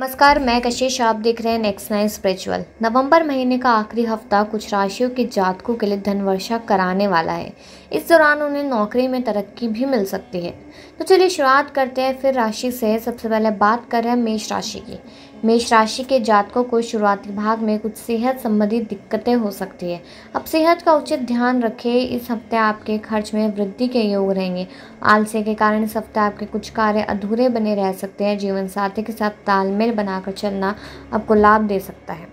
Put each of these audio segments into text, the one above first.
नमस्कार मैं कशिश आप देख रहे हैं नेक्स्ट नाइन स्पिरिचुअल नवंबर महीने का आखिरी हफ्ता कुछ राशियों के जातकों के लिए धन वर्षा कराने वाला है इस दौरान उन्हें नौकरी में तरक्की भी मिल सकती है तो चलिए शुरुआत करते हैं फिर राशि से सबसे पहले बात कर रहे हैं मेष राशि की मेष राशि के जातकों को शुरुआती भाग में कुछ सेहत संबंधी दिक्कतें हो सकती है अब सेहत का उचित ध्यान रखें इस हफ्ते आपके खर्च में वृद्धि के योग रहेंगे आलसे के कारण इस हफ्ते आपके कुछ कार्य अधूरे बने रह सकते हैं जीवन साथी के साथ तालमेल बनाकर चलना आपको लाभ दे सकता है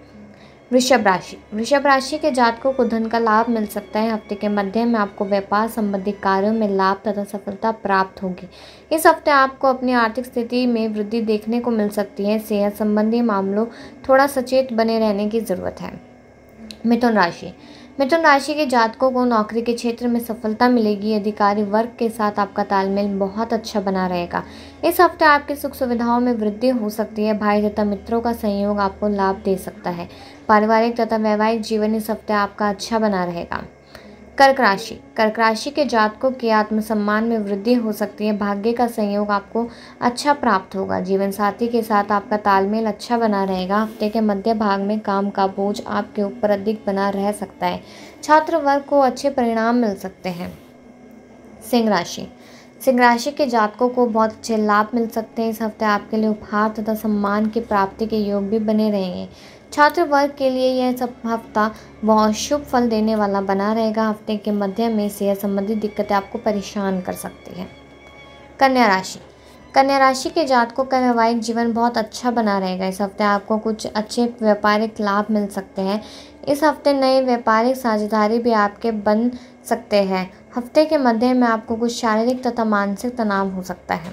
वृषभ राशि वृषभ राशि के जातकों को धन का लाभ मिल सकता है हफ्ते के मध्य में आपको व्यापार संबंधी कार्यों में लाभ तथा सफलता प्राप्त होगी इस हफ्ते आपको अपनी आर्थिक स्थिति में वृद्धि देखने को मिल सकती है सेहत संबंधी मामलों थोड़ा सचेत बने रहने की ज़रूरत है मिथुन राशि मिथुन राशि के जातकों को नौकरी के क्षेत्र में सफलता मिलेगी अधिकारी वर्ग के साथ आपका तालमेल बहुत अच्छा बना रहेगा इस हफ्ते आपकी सुख सुविधाओं में वृद्धि हो सकती है भाई तथा मित्रों का सहयोग आपको लाभ दे सकता है पारिवारिक तथा वैवाहिक जीवन इस हफ्ते आपका अच्छा बना रहेगा कर्क राशि कर्क राशि के जातकों के आत्मसम्मान में वृद्धि हो सकती है भाग्य का संयोग आपको अच्छा प्राप्त होगा जीवन साथी के साथ आपका तालमेल अच्छा बना रहेगा हफ्ते के मध्य भाग में काम का बोझ आपके ऊपर अधिक बना रह सकता है छात्र वर्ग को अच्छे परिणाम मिल सकते हैं सिंह राशि सिंह राशि के जातकों को बहुत अच्छे लाभ मिल सकते हैं इस हफ्ते आपके लिए उपहार तथा सम्मान की प्राप्ति के योग भी बने रहेंगे छात्र वर्ग के लिए यह सब हफ्ता बहुत शुभ फल देने वाला बना रहेगा हफ्ते के मध्य में सेहत संबंधी दिक्कतें आपको परेशान कर सकती है कन्या राशि कन्या राशि के जातकों का वैवाहिक जीवन बहुत अच्छा बना रहेगा इस हफ्ते आपको कुछ अच्छे व्यापारिक लाभ मिल सकते हैं इस हफ्ते नए व्यापारिक साझेदारी भी आपके बन सकते हैं हफ्ते के मध्य में आपको कुछ शारीरिक तथा मानसिक तनाव हो सकता है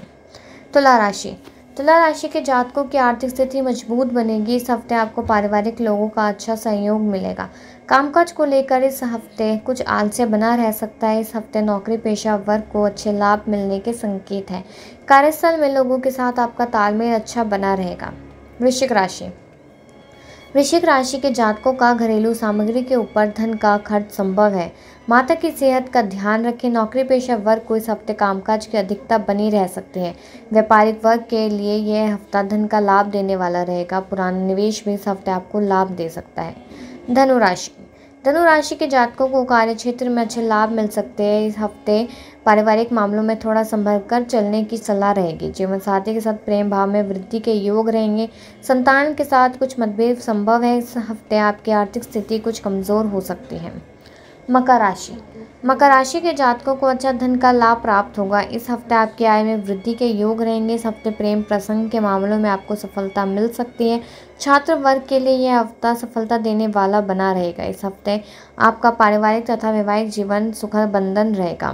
तुला राशि तुला राशि के जातकों की आर्थिक स्थिति मजबूत बनेगी इस हफ्ते आपको पारिवारिक लोगों का अच्छा सहयोग मिलेगा कामकाज को लेकर इस हफ्ते कुछ आलस्य बना रह सकता है इस हफ्ते नौकरी पेशा वर्ग को अच्छे लाभ मिलने के संकेत हैं कार्यस्थल में लोगों के साथ आपका तालमेल अच्छा बना रहेगा वृश्चिक राशि वृश्चिक राशि के जातकों का घरेलू सामग्री के ऊपर धन का खर्च संभव है माता की सेहत का ध्यान रखें नौकरी पेशा वर्ग को इस हफ्ते कामकाज की अधिकता बनी रह सकती है व्यापारिक वर्ग के लिए यह हफ्ता धन का लाभ देने वाला रहेगा पुराना निवेश भी इस हफ्ते आपको लाभ दे सकता है धनुराशि धनु राशि के जातकों को कार्य क्षेत्र में अच्छे लाभ मिल सकते हैं इस हफ्ते पारिवारिक मामलों में थोड़ा संभल कर चलने की सलाह रहेगी जीवन साथी के साथ प्रेम भाव में वृद्धि के योग रहेंगे संतान के साथ कुछ मतभेद संभव है इस हफ्ते आपकी आर्थिक स्थिति कुछ कमज़ोर हो सकती है मकर राशि मकर राशि के जातकों को अच्छा धन का लाभ प्राप्त होगा इस हफ्ते आपकी आय में वृद्धि के योग रहेंगे इस हफ्ते प्रेम प्रसंग के मामलों में आपको सफलता मिल सकती है छात्र वर्ग के लिए यह हफ्ता सफलता देने वाला बना रहेगा इस हफ्ते आपका पारिवारिक तथा वैवाहिक जीवन सुखद बंधन रहेगा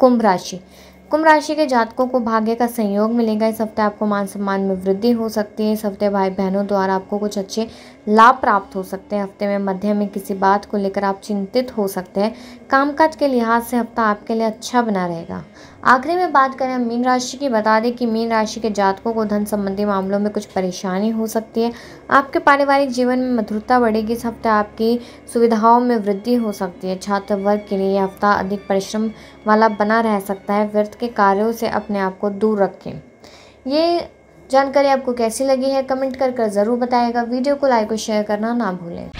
कुंभ राशि कुंभ राशि के जातकों को भाग्य का संयोग मिलेगा इस हफ्ते आपको मान सम्मान में वृद्धि हो सकती है इस हफ्ते भाई बहनों द्वारा आपको कुछ अच्छे लाभ प्राप्त हो सकते हैं हफ्ते में मध्य में किसी बात को लेकर आप चिंतित हो सकते हैं कामकाज के लिहाज से हफ्ता आपके लिए अच्छा बना रहेगा आखिरी में बात करें हम मीन राशि की बता दें कि मीन राशि के जातकों को धन संबंधी मामलों में कुछ परेशानी हो सकती है आपके पारिवारिक जीवन में मधुरता बढ़ेगी इस हफ्ते आपकी सुविधाओं में वृद्धि हो सकती है छात्र वर्ग के लिए हफ्ता अधिक परिश्रम वाला बना रह सकता है व्यर्थ के कार्यों से अपने आप को दूर रखें ये जानकारी आपको कैसी लगी है कमेंट कर कर ज़रूर बताएगा वीडियो को लाइक और शेयर करना ना भूलें